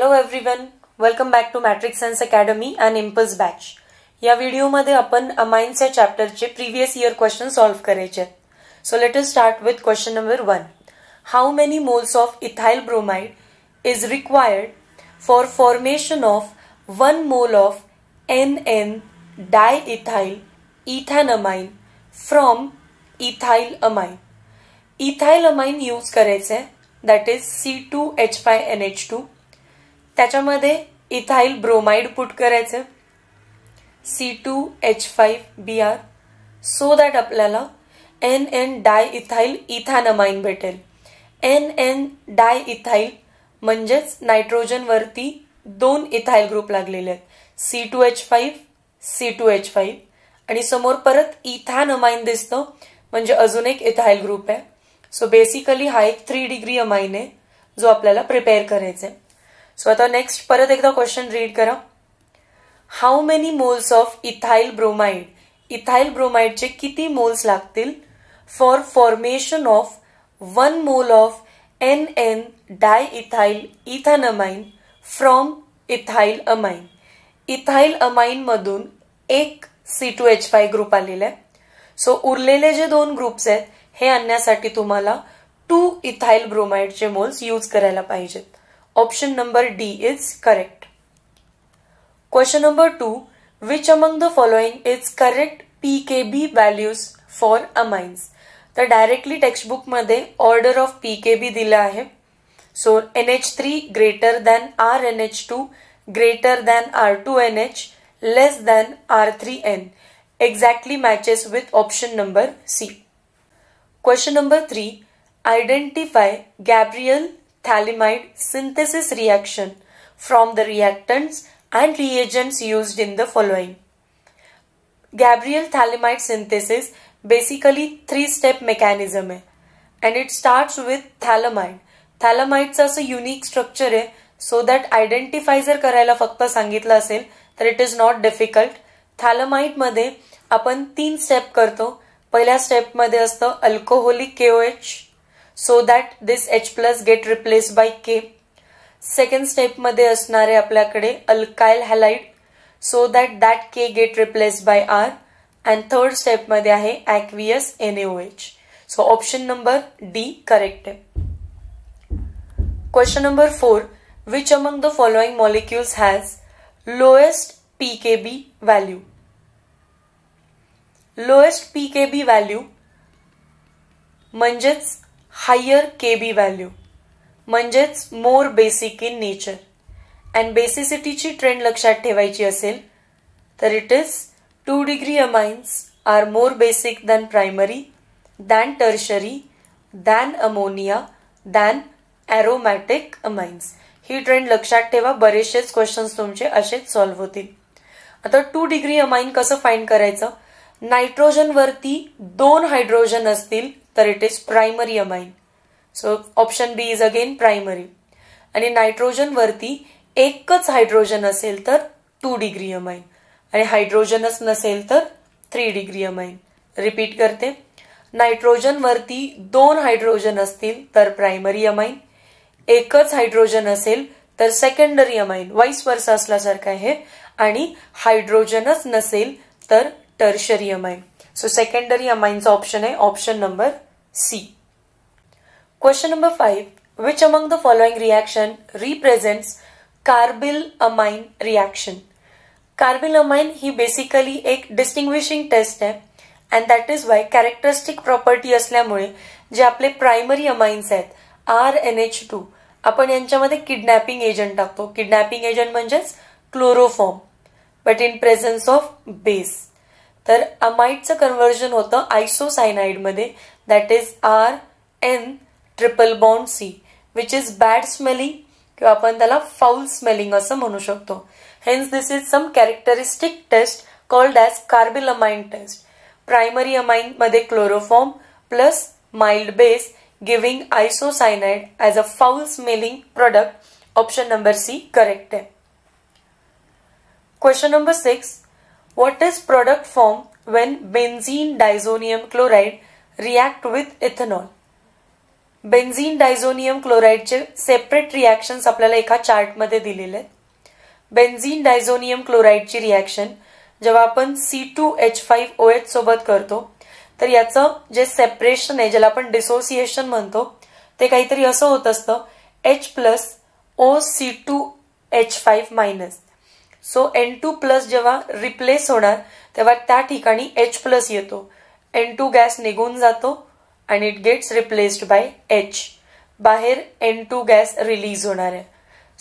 Hello everyone welcome back to Matric science academy and impulse batch या व्हिडिओमध्ये आपण amines या चॅप्टरचे प्रिव्हियस इयर क्वेश्चन सॉल्व्ह करायचे आहेत so let us start with question number one how many moles of ethyl bromide is required for formation of one mole of N N di ethyl amine from ethyl amine ethyl amine use करायचं आहे that is C two H five N H two त्याच्यामध्ये ethyl bromide put करायचं C two H five B R so that आपल्याला N N di ethyl ethanamine भेटेल N N di ethyl म्हणजेच नायट्रोजनवरती दोन ethyl group लागलेले आहेत C two H five C two H five आणि समोर परत इथान दिसतो म्हणजे अजून एक इथाईल ग्रुप आहे सो बेसिकली हा एक थ्री डिग्री अमाइन आहे जो आपल्याला प्रिपेअर करायचा आहे सो आता नेक्स्ट परत एकदा क्वेश्चन रीड करा how many moles of ethyl bromide ethyl ब्रोमाइडचे किती मोल्स लागतील for formation of one mole of N N di ethyl ethanamine from ethyl amine ethyl मधून एक C two H five group आलेला आहे सो उरलेले जे दोन ग्रुप्स आहेत हे आणण्यासाठी तुम्हाला टू इथाईल ब्रोमाइडचे मोल्स यूज करायला पाहिजेत Option number D is correct. Question number 2. Which among the following is correct PKB values for amines? तो डायरेक्टली टेक्स्टबुक मध्य order of p K b दिल है so N H three greater than R N H two greater than R two N H less than R three N exactly matches with option number C question number three identify Gabriel thalamide synthesis reaction from the reactants and reagents used in the following. Gabriel thalamide synthesis basically three-step mechanism hai and it starts with thalamide. thalamides has a unique structure so that identify जर करायला फक्त सांगितलं असेल तर it is not difficult मध्ये आपण तीन step करतो पहिल्या मध्ये असतं alcoholic KOH so that this H plus get replace by K second स्टेपमध्ये असणारे आपल्याकडे alkyl halide so that that K get replace by R and third स्टेपमध्ये आहे aqueous H so option number D correct आहे question number four which among the following molecules has lowest p K b value lowest p K b value म्हणजेच higher b value म्हणजेच more basic in nature and बेसिसिटीची trend लक्षात ठेवायची असेल तर it is two degree amines are more basic than primary than tertiary than ammonia than aromatic amines ही trend लक्षात ठेवा बरेचसेच क्वेश्चन्स तुमचे असेच सॉल्व्ह होतील आता टू डिग्री अमाइन कसं फाईंड करायचं नायट्रोजनवरती दोन हायड्रोजन असतील तर it primary primary amine. So option B is again primary आणि नायट्रोजन वरती एकच हायड्रोजन असेल तर टू डिग्री अमाइन आणि हायड्रोजनच नसेल तर थ्री डिग्री अमाइन रिपीट करते नायट्रोजन वरती दोन हायड्रोजन असतील तर प्रायमरी अमाइन एकच हायड्रोजन असेल तर सेकंडरी अमाइन वाईस वर्ष असल्यासारखं आहे आणि हायड्रोजनच नसेल तर टर्शरी अमाइन सो सेकंडरी अमाइनचा ऑप्शन आहे option number C number Question which 5. The following reaction following carbylamine reaction carbylamine ही बेसिकली एक डिस्टिंग्विशिंग टेस्ट आहे and that is why characteristic property असल्यामुळे जे आपले प्रायमरी अमाइन्स आहेत R N H two आपण यांच्यामध्ये किडनॅपिंग एजंट टाकतो किडनॅपिंग एजंट म्हणजेच chloroform but in presence of base तर अमाईटचं कन्व्हर्जन होतं मध्ये that is R N triple bond C which is bad smelling किंवा आपण त्याला फाऊल स्मेलिंग असं म्हणू शकतो hence this is some characteristic test called as carbylamine test primary मध्ये chloroform plus mild base giving isocyanide as a foul smelling product option number C correct आहे question number six What is product form when benzene diazonium chloride react with ethanol benzene diazonium क्लोराईडचे separate reactions आपल्याला एका चार्टमध्ये दिलेले आहेत benzene diazonium क्लोराईडची reaction जेव्हा आपण C two H five O H सोबत करतो तर याचं जे सेपरेशन आहे ज्याला आपण डिसोसिएशन म्हणतो ते काहीतरी असं होत असतं H plus O C two H five minus so N two plus जेव्हा रिप्लेस होणार तेव्हा त्या ठिकाणी एच प्लस येतो एन टू गॅस निघून जातो and it gets replaced by H बाहेर एन टू गॅस रिलीज होणार आहे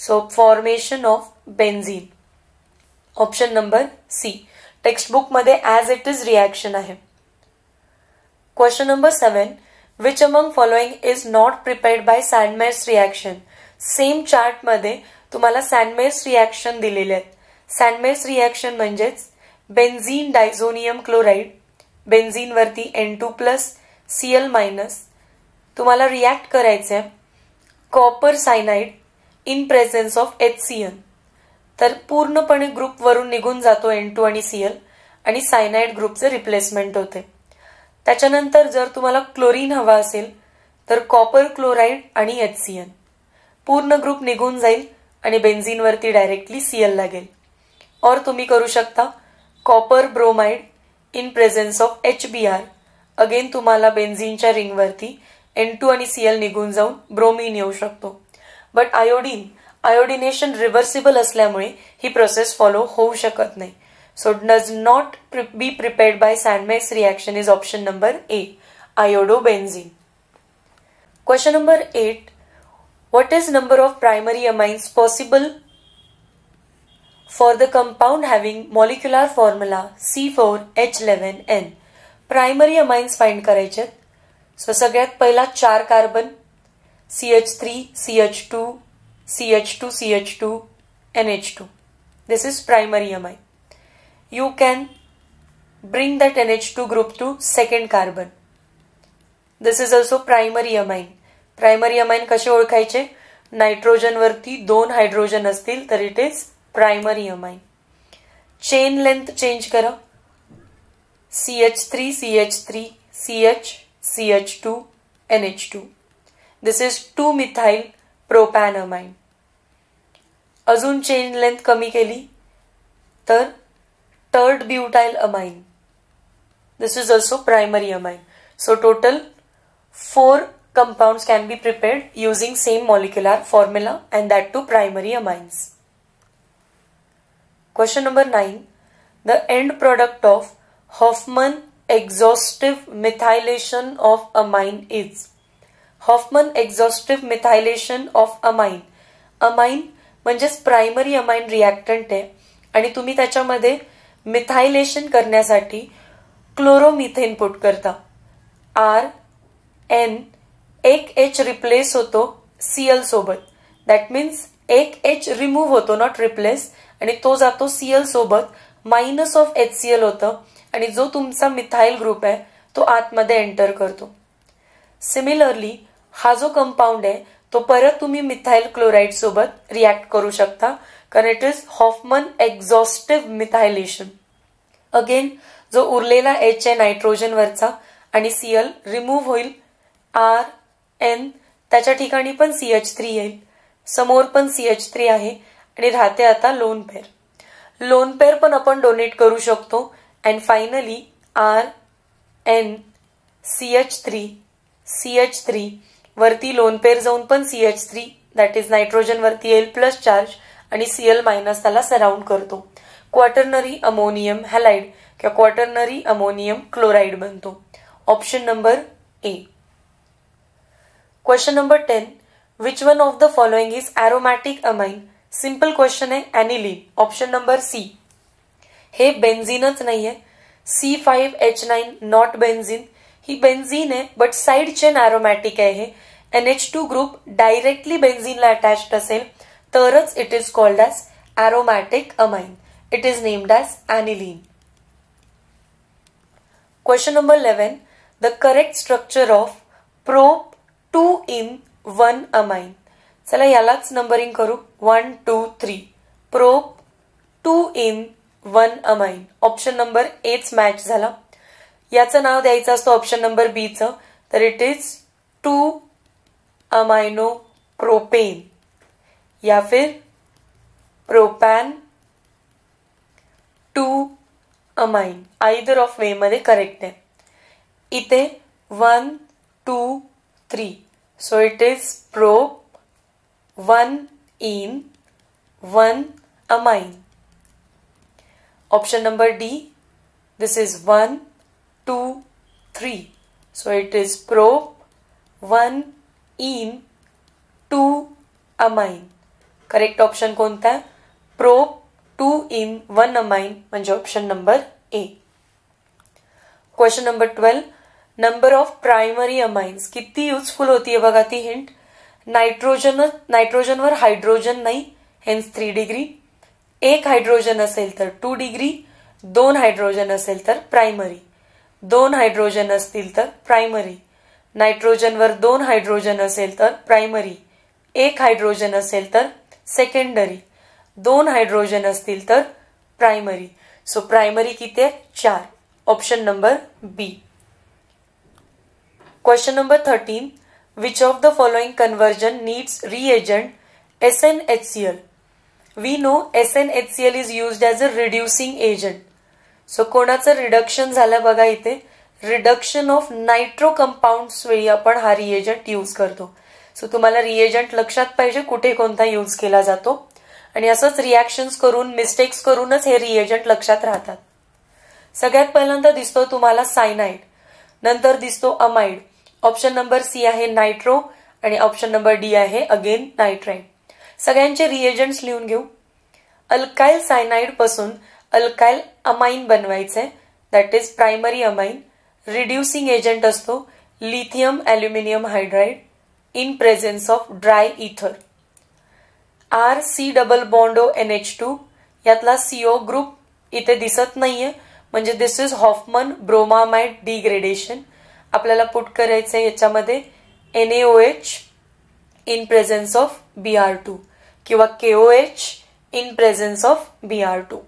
so formation of benzene option number C मध्ये ॲज इट इज रिॲक्शन आहे question number seven which among following is not prepared by Sandmeyer's reaction same चार्टमध्ये तुम्हाला Sandmeyer's reaction दिलेले आहेत Sandmeyer's reaction म्हणजेच benzene diazonium chloride बेन्झीनवरती N two plus C L minus तुम्हाला react करायचं आहे copper cyanide in presence of H C N तर पूर्णपणे ग्रुपवरून निघून जातो एन टू आणि सी एल आणि सायनाईड ग्रुपचे रिप्लेसमेंट होते त्याच्यानंतर जर तुम्हाला क्लोरीन हवा असेल तर कॉपर क्लोराईड आणि एच सी पूर्ण ग्रुप निघून जाईल आणि वरती डायरेक्टली सी एल लागेल और तुम्ही करू शकता copper bromide in presence of H B R again तुम्हाला बेन्झिनच्या रिंगवरती एन टू आणि सी एल निघून जाऊन ब्रोमिन येऊ शकतो बट आयोडीन आयोडिनेशन रिव्हर्सिबल असल्यामुळे ही प्रोसेस फॉलो होऊ शकत नाही so does not be prepared by Sandmeyer's reaction is option number A iodobenzene question number eight what is number of primary amines possible for the compound having molecular formula C4H11N. Primary amines find करायचे so सगळ्यात पहिला चार carbon C H three C H two C H two C H two N H two this is primary amine you can bring that N H two group to second carbon this is also primary amine primary amine कसे ओळखायचे नायट्रोजनवरती दोन hydrogen असतील तर it is primary amine chain length change करा C H three C H three C H C H two N H two this is two methyl amine अजून chain length कमी केली तर tert butyl amine this is also primary amine so total four compound can be prepared using same molecular formula and that two primary amines question number nine the end product of Hofmann exhaustive methylation of amine is Hofmann exhaustive methylation of amine amine म्हणजेच primary amine reactant आहे आणि तुम्ही त्याच्यामध्ये methylation करण्यासाठी chloromethane put करता R N एक H replace होतो CL सोबत दॅट मीन्स एक एच रिमूव्ह होतो नॉट रिप्लेस आणि तो जातो सीएल सोबत minus of H C L होतं आणि जो तुमचा मिथाईल ग्रुप आहे तो आतमध्ये एंटर करतो सिमिलरली हा जो कंपाऊंड आहे तो परत तुम्ही मिथाईल क्लोराईड सोबत रिॲक्ट करू शकता कारण it is Hofmann exhaustive methylation again जो उरलेला एच आहे नायट्रोजनवरचा आणि सीएल रिमूव्ह होईल आर एन त्याच्या ठिकाणी पण सी एच थ्री येईल समोर पण सी एच थ्री आहे आणि राहते आता लोन पेअर लोन पेअर पण आपण डोनेट करू शकतो and finally R N C H three C H three वरती लोन पेअर जाऊन पण C H three that is वरती एल प्लस चार्ज आणि सी एल मायनस त्याला सराउंड करतो क्वार्टरनरी अमोनियम हॅलाइड किंवा क्वार्टरनरी अमोनियम क्लोराईड बनतो option number A question number ten which one of the following is aromatic amine simple question आहे aniline option number C हे बेन्झिनच नाही आहे C five H nine not benzene ही benzene आहे but side chain aromatic आहे हे N H two group directly बेन्झिनला अटॅच असेल तरच it is called as aromatic amine it is named as aniline question number eleven the correct structure of prop two in one amine चला यालाच numbering करू one two three prop two in one amine option number H match झाला याचं नाव द्यायचं असतं option number बीचं तर it is two amino propane या फिर propan two amine either of way मध्ये करेक्ट आहे इथे one two three So it is pro one in one amine. Option number D, this is 1 2 3 So it is pro one in two amine. Correct option कोणता आहे prop two in one amine म्हणजे option number A question number twelve number of primary amines कितनी useful होती है बगा ती hint nitrogen वर hydrogen नहीं हेन्स थ्री डिग्री एक हाइड्रोजन असेल तर टू डिग्री दोन हाइड्रोजन असेल तर प्राइमरी दोन हायड्रोजन असतील तर नाइट्रोजन वर दोन हाइड्रोजन असेल तर प्राइमरी एक हाइड्रोजन असेल तर सेकेंडरी दोन हाइड्रोजन अल तर प्राइमरी सो प्राइमरी कि चार option number B question number thirteen which reagent S N H C L we know S N H C L is use as a reducing agent so कोणाचं reduction झालं बघा इथे reduction of nitro compound वेळी आपण हा reagent use करतो so तुम्हाला reagent लक्षात पाहिजे कुठे कोणता यूज केला जातो आणि असंच रिॲक्शन्स करून मिस्टेक्स करूनच हे रिएजंट लक्षात राहतात सगळ्यात पहिल्यांदा दिसतो तुम्हाला सायनाइड नंतर दिसतो अमाइड ऑप्शन नंबर सी आहे नायट्रो आणि ऑप्शन नंबर डी आहे अगेन नायट्राईन सगळ्यांचे रिएजंट्स लिहून घेऊ अल्काइल सायनाइड पासून अल्काइल अमाइन बनवायचे that is primary amine reducing agent असतो lithium aluminium hydride in presence of dry ether R C double bond O N H two यातला CO group इथे दिसत नाहीये म्हणजे this is Hofmann bromamide degradation आपल्याला put करायचं आहे याच्यामध्ये N H in presence of B R two किंवा O H in presence of B R two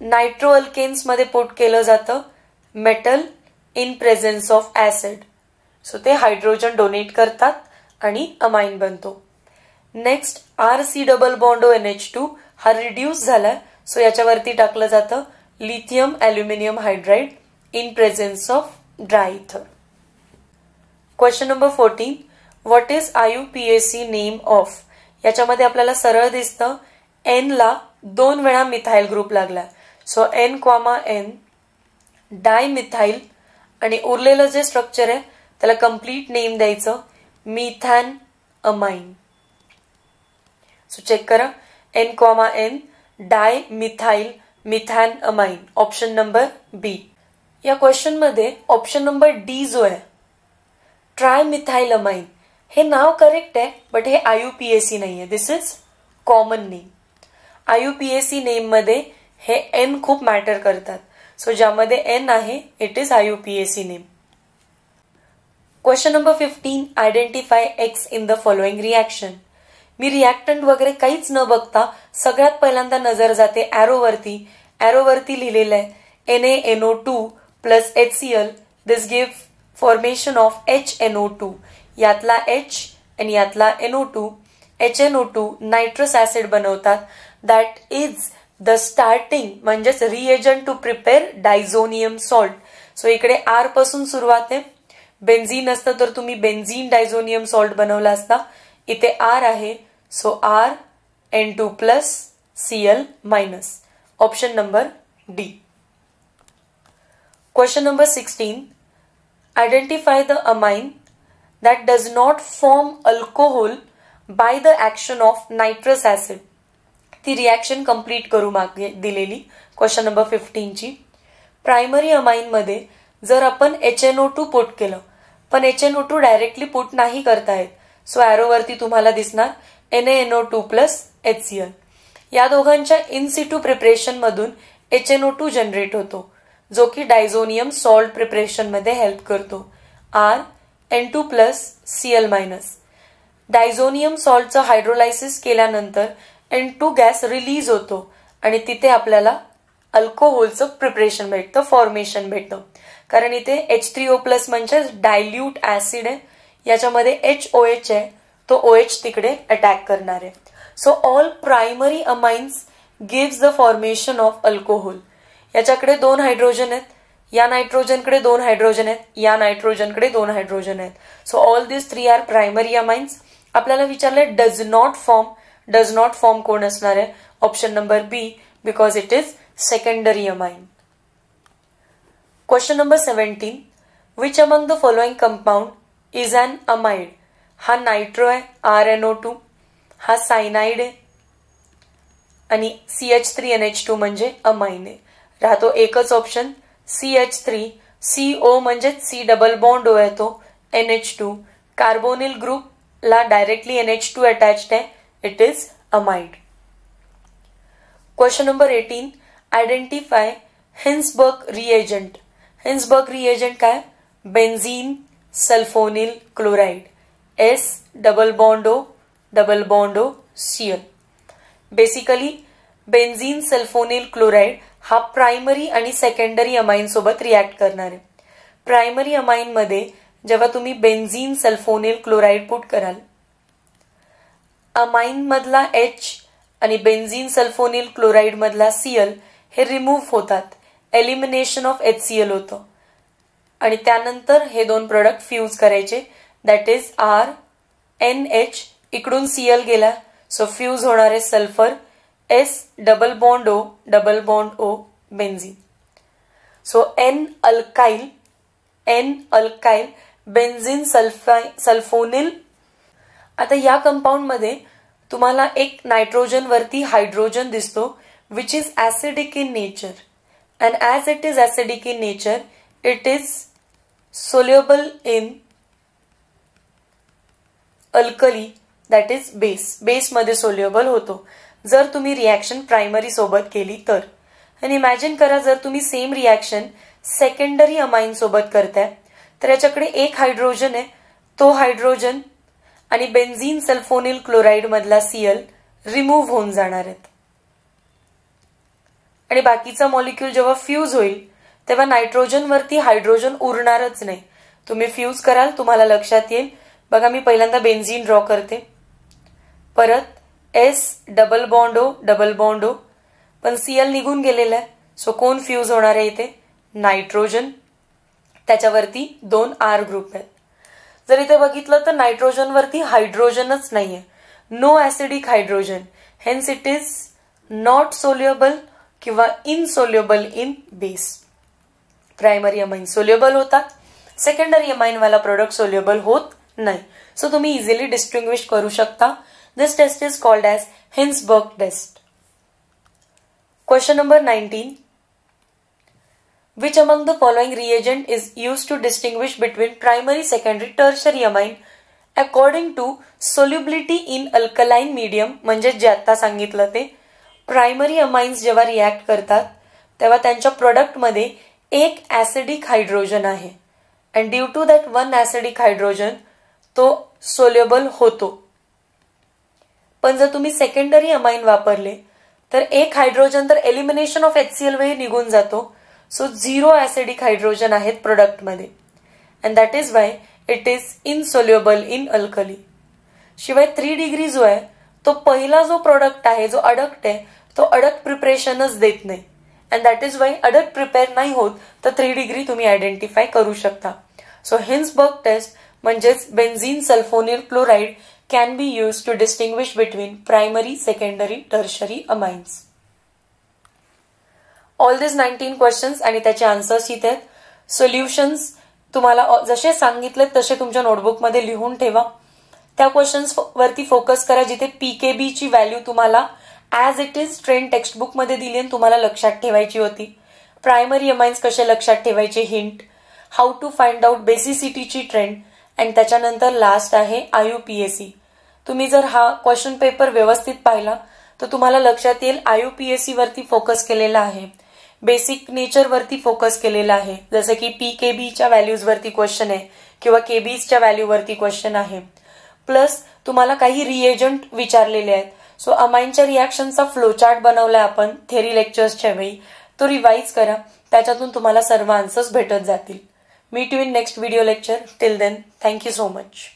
nitro अल्केन्समध्ये पुट केलं जातं metal in presence of acid so ते हायड्रोजन डोनेट करतात आणि अमाइन बनतो next R C double bond O N H two हा reduce झालाय सो याच्यावरती टाकलं जातं lithium aluminium hydride in presence of dry question number fourteen what is P S C name of याच्यामध्ये आपल्याला सरळ दिसतं एन ला दोन वेळा मिथाईल ग्रुप लागला so N comma N di methyl आणि उरलेलं जे स्ट्रक्चर आहे त्याला कम्प्लीट नेम द्यायचं मिथॅन अमाइन सो चेक करा N comma N di methyl methane amine option number B या क्वेश्चनमध्ये ऑप्शन नंबर डी जो आहे ट्राय हे नाव करेक्ट आहे बट हे आय पी एस सी नाही आहे this is common name I U P S C नेममध्ये हे एन खूप मॅटर करतात सो ज्यामध्ये एन आहे it is I P S C name question number fifteen identify X in the following reaction मी reactant वगैरे काहीच न बघता सगळ्यात पहिल्यांदा नजर जाते ॲरोवरती ॲरोवरती लिहिलेलं आहे N A N O two plus H C give formation of H N O two यातला एच आणि यातला ओ टू नायट्रस ऍसिड बनवतात दॅट इज द स्टार्टिंग म्हणजेच reagent to prepare diazonium salt so इकडे आर पासून सुरुवात आहे बेन्झीन असतं तर तुम्ही बेन्झीन डायझोनियम सॉल्ट बनवला असता इथे आर आहे so R N two plus C L minus option number D Question number 16. Identify the amine that does not form alcohol by the action of nitrous acid. ती reaction complete करू मागे दिलेली question number फिफ्टीनची primary मध्ये जर आपण H N O two put केलं पण H N O two directly put नाही करतायत सो ॲरोवरती तुम्हाला दिसणार N N O two plus H C L या दोघांच्या इन सिटू प्रिपरेशनमधून H N O two generate होतो जो की डायझोनियम सॉल्ट प्रिपरेशनमध्ये हेल्प करतो R N two plus C L minus diazonium सॉल्टचं हायड्रोलायसिस केल्यानंतर एन टू गॅस रिलीज होतो आणि तिथे आपल्याला अल्कोहोलचं प्रिपरेशन भेटतं फॉर्मेशन भेटतं कारण इथे एच थ्री ओ प्लस म्हणजे डायल्यूट ऍसिड आहे याच्यामध्ये एच ओ एच आहे तो ओ एच तिकडे अटॅक करणार आहे so all primary amines give the formation of alcohol याच्याकडे दोन हायड्रोजन आहेत या नायट्रोजनकडे दोन हायड्रोजन आहेत या नायट्रोजनकडे दोन हायड्रोजन आहेत so all this three are primary amines आपल्याला विचारलंय does not form does not form कोण असणार आहे option number B because it is secondary amine question number seventeen which among the following compound is an amide हा nitro आहे R N O two हा cyanide आहे आणि C H three N H two म्हणजे amine आहे रहो एक option C H three C O मे C double bond O तो N H two carbonyl group directly N H two attach है it is amide question number eighteen identify Hinsberg reagent Hinsberg reagent काय benzene sulfonyl chloride S double bond O double bond O C L basically benzene sulfonyl chloride हा primary आणि secondary सोबत react करणार आहे primary मध्ये जेव्हा तुम्ही बेन्झिन सल्फोनेल क्लोराईड पुट कराल मधला एच आणि बेन्झिन क्लोराईड मधला सीएल हे रिमूव्ह होतात elimination of H C L होतं आणि त्यानंतर हे दोन प्रोडक्ट फ्यूज करायचे that is R N H इकडून सीएल गेला सो फ्यूज होणारे sulphur S double bond O double bond O benzene. So N alkyl N alkyl benzene sulfa sulfonyl आता या मध्ये तुम्हाला एक नायट्रोजन वरती हायड्रोजन दिसतो which is acidic in nature and as it is acidic in nature it is soluble in alkali that is base बेसमध्ये soluble होतो जर तुम्ही रिॲक्शन प्रायमरी सोबत केली तर आणि इमॅजिन करा जर तुम्ही सेम रिॲक्शन सेकंडरी अमाइन सोबत करताय तर याच्याकडे एक हायड्रोजन आहे तो हायड्रोजन आणि बेन्झिन सल्फोनिल क्लोराईड मधला सीएल रिमूव्ह होऊन जाणार आहेत आणि बाकीचा मॉलिक्यूल जेव्हा फ्यूज होईल तेव्हा नायट्रोजनवरती हायड्रोजन उरणारच नाही तुम्ही फ्यूज कराल तुम्हाला लक्षात येईल बघा मी पहिल्यांदा बेन्झिन ड्रॉ करते परत S double bond double bond O पण सीएल निघून गेलेलं आहे सो कोण फ्यूज होणार आहे इथे नायट्रोजन त्याच्यावरती दोन आर ग्रुप आहेत जर इथे बघितलं तर नायट्रोजनवरती हायड्रोजनच नाहीये no acidic hydrogen hence it is not soluble किंवा insoluble in base primary amine soluble होतात सेकंडरी अमाइनवाला प्रोडक्ट सोल्युएबल होत नाही सो तुम्ही इझिली डिस्टिंग्विश करू शकता This test is called as Hinsberg test. Question number 19. Which among the following reagent is used to distinguish between primary, secondary, tertiary amine According to solubility in alkaline medium, म्हणजे जे आता सांगितलं ते primary amines जेव्हा react करतात तेव्हा त्यांच्या प्रोडक्टमध्ये एक ॲसिडिक हायड्रोजन आहे and due to that one acidic hydrogen तो सोल्युबल होतो पण जर तुम्ही सेकंडरी अमाइन वापरले तर एक हायड्रोजन तर एलिमिनेशन ऑफ एचसीएल वे निघून जातो सो झिरो ऍसिडिक हायड्रोजन आहेत प्रोडक्टमध्ये and that is why it is soluble in alkali शिवाय थ्री डिग्री जो आहे तो पहिला जो प्रोडक्ट आहे जो अडक्ट आहे तो अडक प्रिपरेशनच देत नाही अँड दॅट इज वाय अडक प्रिपेअर नाही होत तर थ्री डिग्री तुम्ही आयडेंटिफाय करू शकता सो हिन्सबर्ग टेस्ट म्हणजेच benzene sulfonyl chloride can be used to distinguish between primary, secondary, tertiary amines. All this nineteen questions आणि त्याचे आन्सर्स इथे आहेत सोल्युशन्स तुम्हाला जसे सांगितलेत तसे तुमच्या नोटबुकमध्ये लिहून ठेवा त्या क्वेश्चन्स वरती फोकस करा जिथे पीकेबी ची व्हॅल्यू तुम्हाला ॲज इट इज ट्रेन टेक्स्टबुकमध्ये दिली आणि तुम्हाला लक्षात ठेवायची होती प्रायमरी अमाइन्स कसे लक्षात ठेवायचे hint how to find out बेसिसिटीची ट्रेंड अँड त्याच्यानंतर लास्ट आहे I U P S C तुम्ही जर हा क्वेश्चन पेपर व्यवस्थित पाहिला तर तुम्हाला लक्षात येईल आय यू पी एस वरती फोकस केलेला आहे बेसिक नेचर वरती फोकस केलेला आहे जसं की पी के बीच्या वरती क्वेश्चन आहे किंवा केबीजच्या व्हॅल्यूवरती क्वेश्चन आहे प्लस तुम्हाला काही रिएजंट विचारलेले आहेत सो अमाइनच्या रिॲक्शनचा फ्लोचार्ट बनवलाय आपण थेरी लेक्चर्सच्या वेळी तो रिवाईज करा त्याच्यातून तुम्हाला सर्व आन्सर्स भेटत जातील Meet you in next video lecture. Till then, thank you so much.